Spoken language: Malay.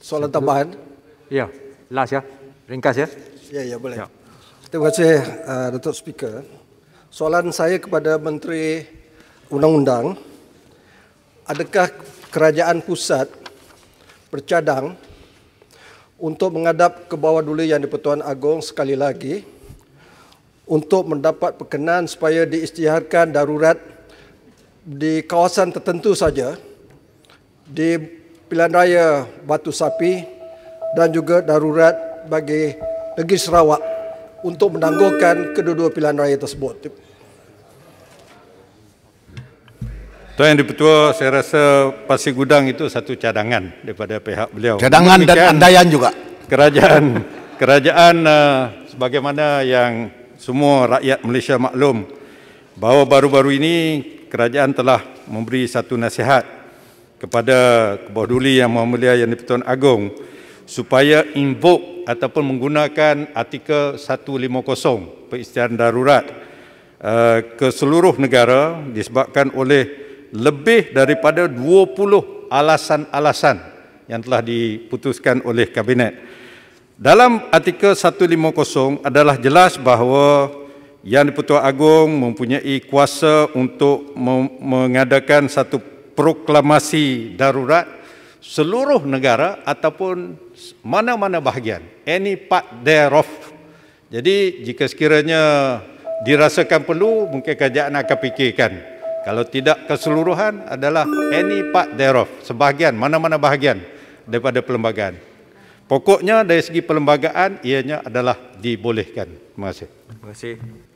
Soalan tambahan? Ya, last ya. Ringkas ya. Ya, ya boleh. Ya. Terima kasih uh, Datuk Speaker. Soalan saya kepada Menteri Undang-Undang, adakah kerajaan pusat bercadang untuk menghadap ke bawah dulu yang di-Pertuan Agong sekali lagi untuk mendapat perkenan supaya diisytiharkan darurat di kawasan tertentu saja di pilihan raya Batu Sapi dan juga darurat bagi negeri Sarawak untuk menangguhkan kedua-dua pilihan raya tersebut. Tuan Yang Dipertua, saya rasa Pasir Gudang itu satu cadangan daripada pihak beliau. Cadangan dan andaian juga. Kerajaan kerajaan uh, sebagaimana yang semua rakyat Malaysia maklum bahawa baru-baru ini kerajaan telah memberi satu nasihat kepada Kebahduli Yang Maha Mulia Yang Dipertuan Agong supaya invoke ataupun menggunakan artikel 150 peristihan darurat uh, ke seluruh negara disebabkan oleh lebih daripada 20 alasan-alasan yang telah diputuskan oleh kabinet. Dalam artikel 150 adalah jelas bahawa Yang di Agong mempunyai kuasa untuk mengadakan satu proklamasi darurat seluruh negara ataupun mana-mana bahagian any part thereof jadi jika sekiranya dirasakan perlu mungkin kerajaan akan fikirkan kalau tidak keseluruhan adalah any part thereof sebahagian mana-mana bahagian daripada perlembagaan pokoknya dari segi perlembagaan ianya adalah dibolehkan terima kasih terima kasih